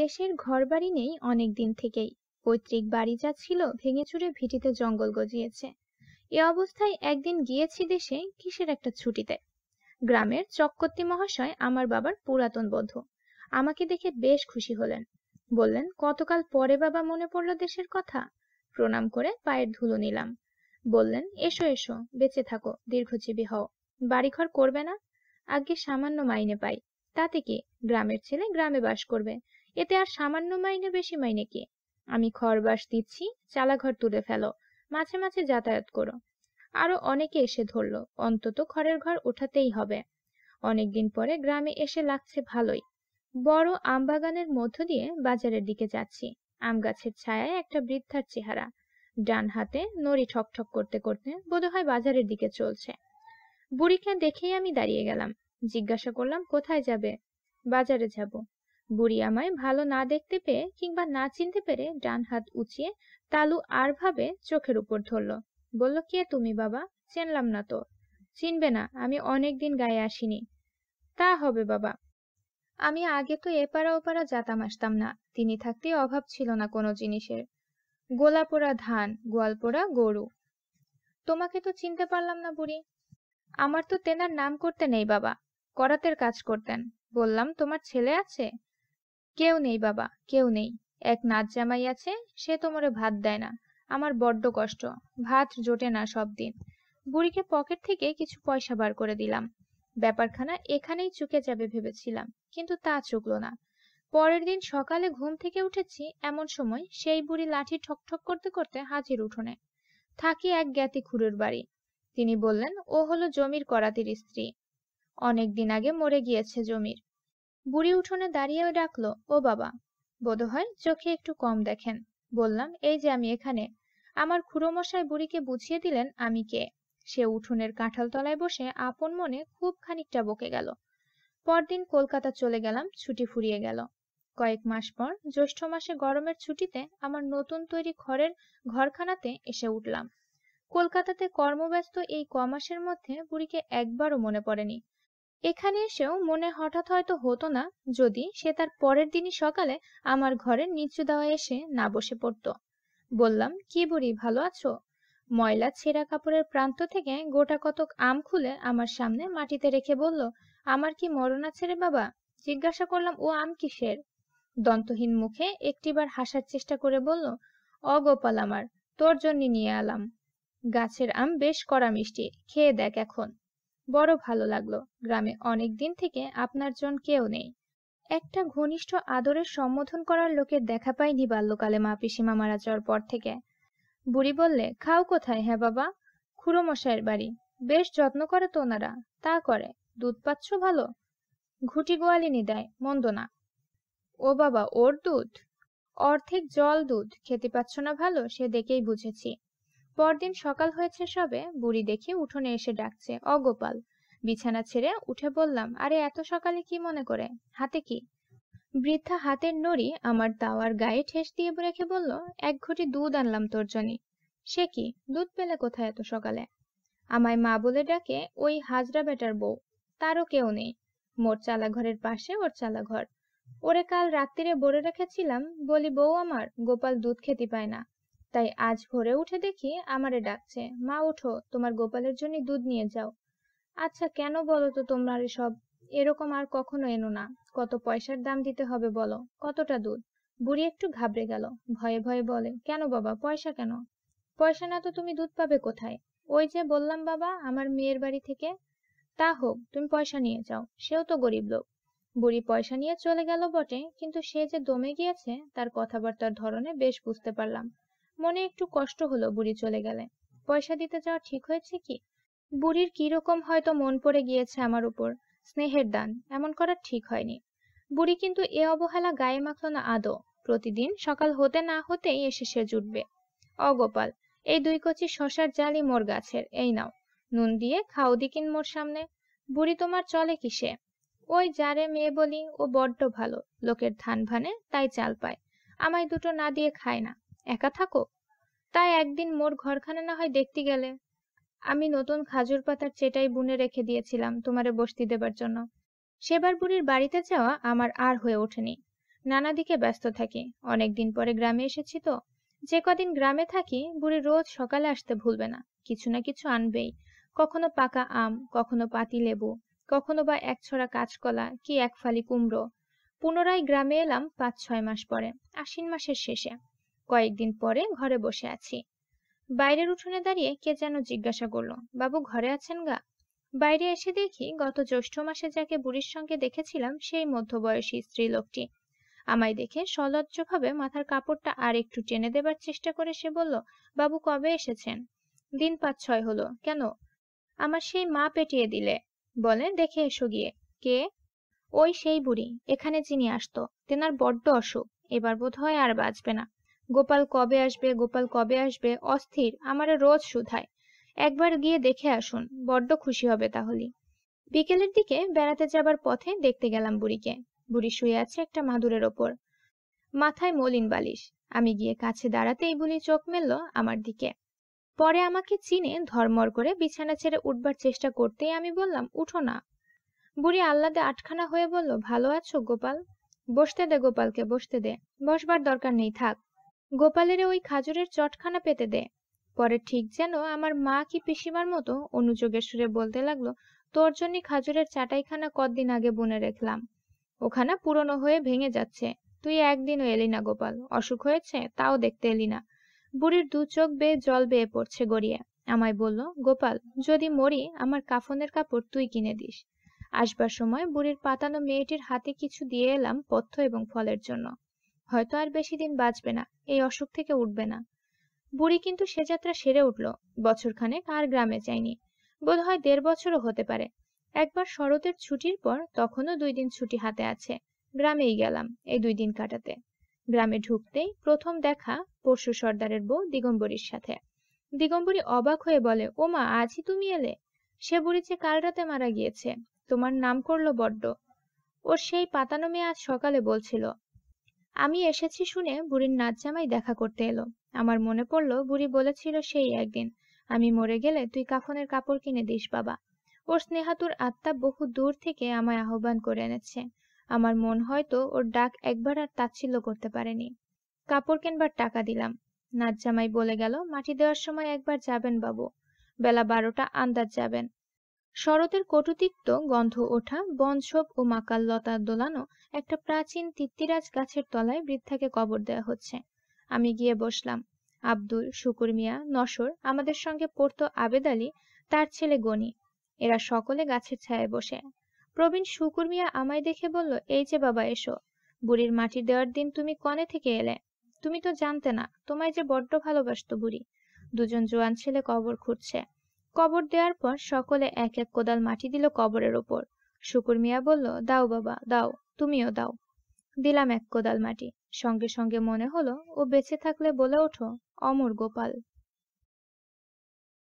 দেশের ঘরবাড়ি নেই অনেকদিন থেকেই পৈতৃক বাড়ি যা ছিল ভেঙে চুরে ভিটিতে জঙ্গল গজিয়েছে এ অবস্থায় একদিন গিয়েছি দেশে কিসের একটা ছুটিতে গ্রামের চক্কর্তি মহাশয় আমার বাবার পুরাতন বন্ধু আমাকে দেখে বেশ খুশি হলেন বললেন কতকাল পরে বাবা মনে পড়লো দেশের কথা প্রণাম করে পায়ের ধুলো নিলাম বললেন এসো এসো বেঁচে থাকো দীর্ঘজীবী হও বাড়িঘর করবে না আগে সামান্য মাইনে পাই তাতে কি গ্রামের ছেলে গ্রামে বাস করবে এতে আর সামান্য মাইনে বেশি মাইনে কি আমি খড়বাস দিচ্ছি চালাঘর তুলে ফেলো মাঝে মাঝে যাতায়াত করো আরো অনেকে এসে ধরল অন্তত খড়ের ঘর ওঠাতেই হবে অনেকদিন পরে গ্রামে এসে লাগছে ভালোই বড় আমবাগানের মধ্য দিয়ে বাজারের দিকে যাচ্ছি আম গাছের ছায়ায় একটা বৃদ্ধার চেহারা ডান হাতে নড়ি ঠকঠক করতে করতে বোধহয় বাজারের দিকে চলছে বুড়িকে দেখেই আমি দাঁড়িয়ে গেলাম জিজ্ঞাসা করলাম কোথায় যাবে বাজারে যাব বুড়ি আমায় ভালো না দেখতে পেয়ে কিংবা না চিনতে পেরে ডান হাত উঁচিয়ে তালু আর ভাবে চোখের উপর ধরল বলল কে তুমি বাবা চিনলাম না তো চিনবে না আমি অনেকদিন গায়ে আসিনি তা হবে বাবা আমি আগে তো এপাড়া ওপাড়া যাতাম আসতাম না তিনি থাকতে অভাব ছিল না কোনো জিনিসের গোলাপোড়া ধান গোয়ালপোড়া গরু তোমাকে তো চিনতে পারলাম না বুড়ি আমার তো তেনার নাম করতে নেই বাবা করাতের কাজ করতেন বললাম তোমার ছেলে আছে কেউ নেই বাবা কেউ নেই এক নাচ জামাই আছে সে তো ভাত দেয় না আমার বড্ড কষ্ট ভাত জোটে না সব দিন বুড়িকে পকেট থেকে কিছু পয়সা বার করে দিলাম ব্যাপারখানা এখানেই চুকে যাবে ভেবেছিলাম কিন্তু তা চুকলো না পরের দিন সকালে ঘুম থেকে উঠেছি এমন সময় সেই বুড়ি লাঠি ঠকঠক করতে করতে হাজির উঠোনে থাকি এক জ্ঞাতি খুড়ুর বাড়ি তিনি বললেন ও হলো জমির করাতির স্ত্রী অনেকদিন আগে মরে গিয়েছে জমির বুড়ি উঠোনে দাঁড়িয়ে ডাকলো ও বাবা বোধ হয় চোখে একটু কম দেখেন বললাম এই যে আমি এখানে আমার খুড়োমশাই বুড়িকে বুঝিয়ে দিলেন আমি কে সে উঠোনের কাঁঠাল তলায় বসে আপন মনে খুব খানিকটা বকে গেল পরদিন কলকাতা চলে গেলাম ছুটি ফুরিয়ে গেল কয়েক মাস পর জ্যৈষ্ঠ মাসে গরমের ছুটিতে আমার নতুন তৈরি ঘরের ঘরখানাতে এসে উঠলাম কলকাতাতে কর্মব্যস্ত এই কমাসের মধ্যে বুড়িকে একবারও মনে পড়েনি এখানে এসেও মনে হঠাৎ হয়তো হতো না যদি সে তার পরের দিনই সকালে আমার ঘরের নিচু দেওয়া এসে না বসে পড়ত বললাম কি বুড়ি ভালো আছো ময়লা ছেঁড়া কাপড়ের প্রান্ত থেকে গোটা কতক আম খুলে আমার সামনে মাটিতে রেখে বলল আমার কি মরণ আছে রে বাবা জিজ্ঞাসা করলাম ও আম কিসের দন্তহীন মুখে একটিবার হাসার চেষ্টা করে বলল অগোপাল আমার তোর জন্য নিয়ে আলাম গাছের আম বেশ কড়া মিষ্টি খেয়ে দেখ এখন বড় ভালো লাগলো গ্রামে অনেক দিন থেকে আপনার জন কেউ নেই একটা ঘনিষ্ঠ আদরের সম্বোধন করার লোকের দেখা পাইনি বাল্যকালে মা পিসিমা মারা যাওয়ার পর থেকে বুড়ি বললে খাও কোথায় হ্যাঁ বাবা খুড়োমশাইয়ের বাড়ি বেশ যত্ন করে তো ওনারা তা করে দুধ পাচ্ছ ভালো ঘুটি গোয়ালিনি দেয় মন্দ না ও বাবা ওর দুধ অর্ধেক জল দুধ খেতে পাচ্ছ না ভালো সে দেখেই বুঝেছি পরদিন সকাল হয়েছে সবে বুড়ি দেখি উঠোনে এসে ডাকছে অগোপাল বিছানা ছেড়ে উঠে বললাম আরে এত সকালে কি মনে করে হাতে কি বৃদ্ধা হাতের নড়ি আমার দাওয়ার গায়ে ঠেস দিয়ে রেখে বলল এক ঘটি দুধ আনলাম তোর জনি সে কি দুধ পেলে কোথায় এত সকালে আমায় মা বলে ডাকে ওই হাজরা বেটার বউ তারও কেউ নেই মোর চালাঘরের পাশে ওর চালাঘর ওরে কাল রাত্রিরে বলে রেখেছিলাম বলি বউ আমার গোপাল দুধ খেতে পায় না তাই আজ ভোরে উঠে দেখি আমারে ডাকছে মা ওঠো তোমার গোপালের জন্য দুধ নিয়ে যাও আচ্ছা কেন বলো তো তোমার সব এরকম আর কখনো এনো না কত পয়সার দাম দিতে হবে বলো কতটা দুধ বুড়ি একটু ঘাবড়ে গেল ভয়ে ভয়ে বলে কেন বাবা পয়সা কেন পয়সা না তো তুমি দুধ পাবে কোথায় ওই যে বললাম বাবা আমার মেয়ের বাড়ি থেকে তা হোক তুমি পয়সা নিয়ে যাও সেও তো গরিব লোক বুড়ি পয়সা নিয়ে চলে গেল বটে কিন্তু সে যে দমে গিয়েছে তার কথাবার্তার ধরনে বেশ বুঝতে পারলাম মনে একটু কষ্ট হলো বুড়ি চলে গেলে পয়সা দিতে যাওয়া ঠিক হয়েছে কি বুড়ির কিরকম হয়তো মন পড়ে গিয়েছে আমার উপর স্নেহের দান এমন করা ঠিক হয়নি বুড়ি কিন্তু এ অবহেলা গায়ে মাখল না আদৌ প্রতিদিন সকাল হতে না হতেই এসে সে জুটবে অগোপাল এই দুই কচি শশার জালি মোর গাছের এই নাও নুন দিয়ে খাও দিকিন মোর সামনে বুড়ি তোমার চলে কিসে ওই যারে মেয়ে বলি ও বড্ড ভালো লোকের ধান ভানে তাই চাল পায় আমায় দুটো না দিয়ে খায় না একা থাকো তাই একদিন মোর ঘরখানা না হয় দেখতে গেলে আমি নতুন খাজুর পাতার চেটাই বুনে রেখে দিয়েছিলাম তোমারে বসতি দেবার জন্য সেবার বুড়ির বাড়িতে যাওয়া আমার আর হয়ে ওঠেনি নানা দিকে ব্যস্ত থাকি অনেকদিন পরে গ্রামে এসেছি তো যে কদিন গ্রামে থাকি বুড়ি রোজ সকালে আসতে ভুলবে না কিছু না কিছু আনবেই কখনো পাকা আম কখনো পাতি লেবু কখনো বা এক ছড়া কাঁচকলা কি এক ফালি কুমড়ো পুনরায় গ্রামে এলাম পাঁচ ছয় মাস পরে আশ্বিন মাসের শেষে কয়েকদিন পরে ঘরে বসে আছি বাইরের উঠোনে দাঁড়িয়ে কে যেন জিজ্ঞাসা করলো বাবু ঘরে আছেন গা বাইরে এসে দেখি গত জ্যৈষ্ঠ মাসে যাকে বুড়ির সঙ্গে দেখেছিলাম সেই মধ্যবয়সী স্ত্রী লোকটি আমায় দেখে সলজ্জভাবে মাথার কাপড়টা আর একটু টেনে দেবার চেষ্টা করে সে বলল বাবু কবে এসেছেন দিন পাঁচ ছয় হলো কেন আমার সেই মা পেটিয়ে দিলে বলে দেখে এসো গিয়ে কে ওই সেই বুড়ি এখানে যিনি আসতো তেনার বড্ড অসুখ এবার বোধ হয় আর বাঁচবে না গোপাল কবে আসবে গোপাল কবে আসবে অস্থির আমারে রোজ শুধায় একবার গিয়ে দেখে আসুন বড্ড খুশি হবে তাহলে বিকেলের দিকে বেড়াতে যাবার পথে দেখতে গেলাম বুড়িকে বুড়ি শুয়ে আছে একটা মাদুরের ওপর মাথায় মলিন বালিশ আমি গিয়ে কাছে দাঁড়াতেই বুড়ি চোখ মেলল আমার দিকে পরে আমাকে চিনে ধর্মর করে বিছানা ছেড়ে উঠবার চেষ্টা করতেই আমি বললাম উঠো না বুড়ি আহ্লাদে আটখানা হয়ে বলল ভালো আছো গোপাল বসতে দে গোপালকে বসতে দে বসবার দরকার নেই থাক গোপালের ওই খাজুরের চটখানা পেতে দে পরে ঠিক যেন আমার মা কি পিসিমার মতো অনুযোগের সুরে বলতে লাগলো তোর জন্য খাজুরের চাটাইখানা কতদিন আগে বনে রেখলাম ওখানা পুরনো হয়ে ভেঙে যাচ্ছে তুই একদিনও এলি না গোপাল অসুখ হয়েছে তাও দেখতে এলি না বুড়ির দু চোখ বেয়ে জল বেয়ে পড়ছে গড়িয়ে আমায় বলল গোপাল যদি মরি আমার কাফনের কাপড় তুই কিনে দিস আসবার সময় বুড়ির পাতানো মেয়েটির হাতে কিছু দিয়ে এলাম পথ্য এবং ফলের জন্য হয়তো আর বেশি দিন বাঁচবে না এই অসুখ থেকে উঠবে না বুড়ি কিন্তু সে যাত্রা সেরে উঠল বছরখানেক আর গ্রামে যায়নি বোধ হয় দেড় বছরও হতে পারে একবার শরতের ছুটির পর তখনও দুই দিন ছুটি হাতে আছে গ্রামেই গেলাম এই দুই দিন কাটাতে গ্রামে ঢুকতেই প্রথম দেখা পরশু সর্দারের বউ দিগম্বরীর সাথে দিগম্বরী অবাক হয়ে বলে ও মা আজই তুমি এলে সে বুড়ি যে কাল রাতে মারা গিয়েছে তোমার নাম করলো বড্ড ওর সেই পাতানো মেয়ে আজ সকালে বলছিল আমি এসেছি শুনে বুড়ির জামাই দেখা করতে এলো আমার মনে পড়ল বুড়ি বলেছিল সেই একদিন আমি মরে গেলে তুই কাফনের কাপড় কিনে দিস বাবা ওর স্নেহাতুর আত্মা বহু দূর থেকে আমায় আহ্বান করে এনেছে আমার মন হয়তো ওর ডাক একবার আর তাচ্ছিল্য করতে পারেনি কাপড় কেনবার টাকা দিলাম জামাই বলে গেল মাটি দেওয়ার সময় একবার যাবেন বাবু বেলা বারোটা আন্দাজ যাবেন শরতের কটুতিক্ত গন্ধ ওঠা বনসব ও মাকাল লতা দোলানো একটা প্রাচীন তিত্তিরাজ গাছের তলায় বৃদ্ধাকে কবর দেওয়া হচ্ছে আমি গিয়ে বসলাম আব্দুল শুকুর মিয়া নসর আমাদের সঙ্গে পড়তো আবেদ আলী তার ছেলে গনি এরা সকলে গাছের ছায়ে বসে প্রবীণ শুকুর মিয়া আমায় দেখে বলল এই যে বাবা এসো বুড়ির মাটি দেওয়ার দিন তুমি কনে থেকে এলে তুমি তো জানতে না তোমায় যে বড্ড ভালোবাসত বুড়ি দুজন জোয়ান ছেলে কবর খুঁজছে কবর দেওয়ার পর সকলে এক এক কোদাল মাটি দিল কবরের ওপর শুকুর মিয়া বলল দাও বাবা দাও তুমিও দাও দিলাম এক কোদাল মাটি সঙ্গে সঙ্গে মনে হলো ও বেঁচে থাকলে বলে ওঠো অমর গোপাল